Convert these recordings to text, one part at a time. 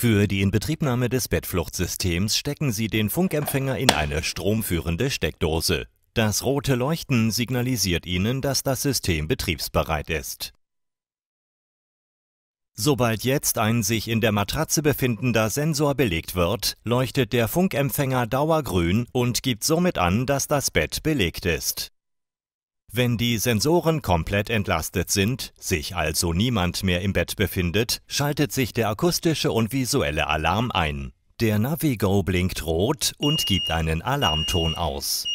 Für die Inbetriebnahme des Bettfluchtsystems stecken Sie den Funkempfänger in eine stromführende Steckdose. Das rote Leuchten signalisiert Ihnen, dass das System betriebsbereit ist. Sobald jetzt ein sich in der Matratze befindender Sensor belegt wird, leuchtet der Funkempfänger dauergrün und gibt somit an, dass das Bett belegt ist. Wenn die Sensoren komplett entlastet sind, sich also niemand mehr im Bett befindet, schaltet sich der akustische und visuelle Alarm ein. Der Navigo blinkt rot und gibt einen Alarmton aus.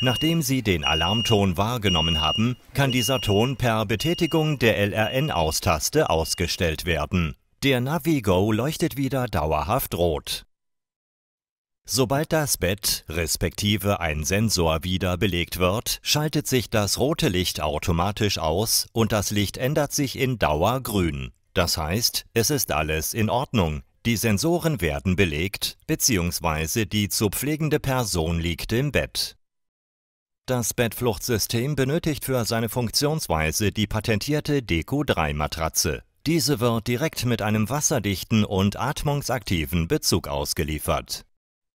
Nachdem Sie den Alarmton wahrgenommen haben, kann dieser Ton per Betätigung der LRN-Austaste ausgestellt werden. Der Navigo leuchtet wieder dauerhaft rot. Sobald das Bett respektive ein Sensor wieder belegt wird, schaltet sich das rote Licht automatisch aus und das Licht ändert sich in Dauergrün. Das heißt, es ist alles in Ordnung. Die Sensoren werden belegt bzw. die zu pflegende Person liegt im Bett. Das Bettfluchtsystem benötigt für seine Funktionsweise die patentierte Deco-3-Matratze. Diese wird direkt mit einem wasserdichten und atmungsaktiven Bezug ausgeliefert.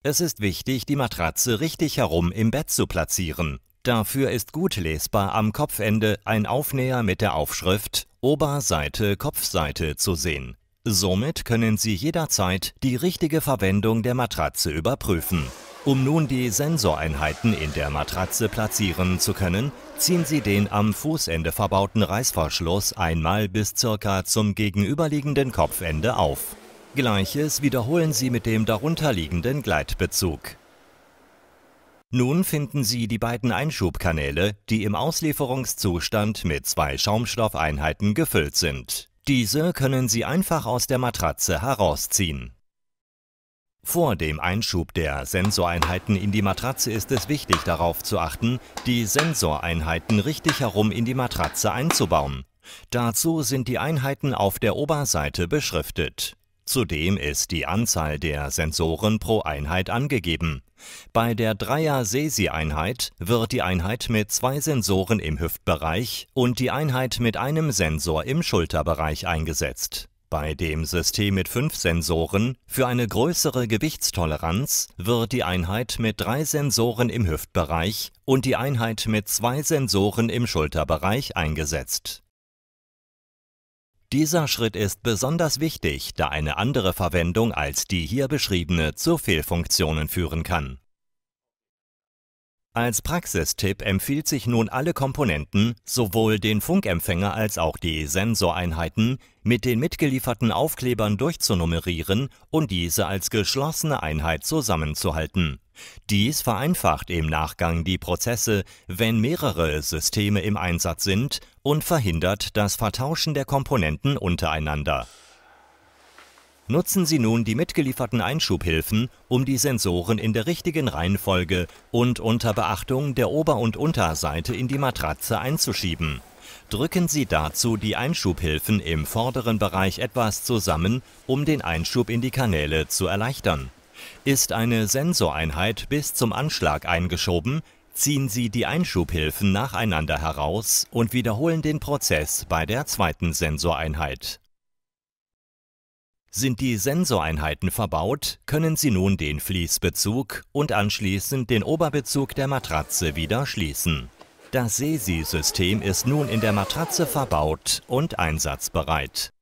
Es ist wichtig, die Matratze richtig herum im Bett zu platzieren. Dafür ist gut lesbar am Kopfende ein Aufnäher mit der Aufschrift Oberseite Kopfseite zu sehen. Somit können Sie jederzeit die richtige Verwendung der Matratze überprüfen. Um nun die Sensoreinheiten in der Matratze platzieren zu können, ziehen Sie den am Fußende verbauten Reißverschluss einmal bis circa zum gegenüberliegenden Kopfende auf. Gleiches wiederholen Sie mit dem darunterliegenden Gleitbezug. Nun finden Sie die beiden Einschubkanäle, die im Auslieferungszustand mit zwei Schaumstoffeinheiten gefüllt sind. Diese können Sie einfach aus der Matratze herausziehen. Vor dem Einschub der Sensoreinheiten in die Matratze ist es wichtig darauf zu achten, die Sensoreinheiten richtig herum in die Matratze einzubauen. Dazu sind die Einheiten auf der Oberseite beschriftet. Zudem ist die Anzahl der Sensoren pro Einheit angegeben. Bei der Dreier-Sesi-Einheit wird die Einheit mit zwei Sensoren im Hüftbereich und die Einheit mit einem Sensor im Schulterbereich eingesetzt. Bei dem System mit fünf Sensoren für eine größere Gewichtstoleranz wird die Einheit mit drei Sensoren im Hüftbereich und die Einheit mit zwei Sensoren im Schulterbereich eingesetzt. Dieser Schritt ist besonders wichtig, da eine andere Verwendung als die hier beschriebene zu Fehlfunktionen führen kann als Praxistipp empfiehlt sich nun alle Komponenten, sowohl den Funkempfänger als auch die Sensoreinheiten, mit den mitgelieferten Aufklebern durchzunummerieren und diese als geschlossene Einheit zusammenzuhalten. Dies vereinfacht im Nachgang die Prozesse, wenn mehrere Systeme im Einsatz sind und verhindert das Vertauschen der Komponenten untereinander Nutzen Sie nun die mitgelieferten Einschubhilfen, um die Sensoren in der richtigen Reihenfolge und unter Beachtung der Ober- und Unterseite in die Matratze einzuschieben. Drücken Sie dazu die Einschubhilfen im vorderen Bereich etwas zusammen, um den Einschub in die Kanäle zu erleichtern. Ist eine Sensoreinheit bis zum Anschlag eingeschoben, ziehen Sie die Einschubhilfen nacheinander heraus und wiederholen den Prozess bei der zweiten Sensoreinheit. Sind die Sensoreinheiten verbaut, können Sie nun den Fließbezug und anschließend den Oberbezug der Matratze wieder schließen. Das Sesi-System ist nun in der Matratze verbaut und einsatzbereit.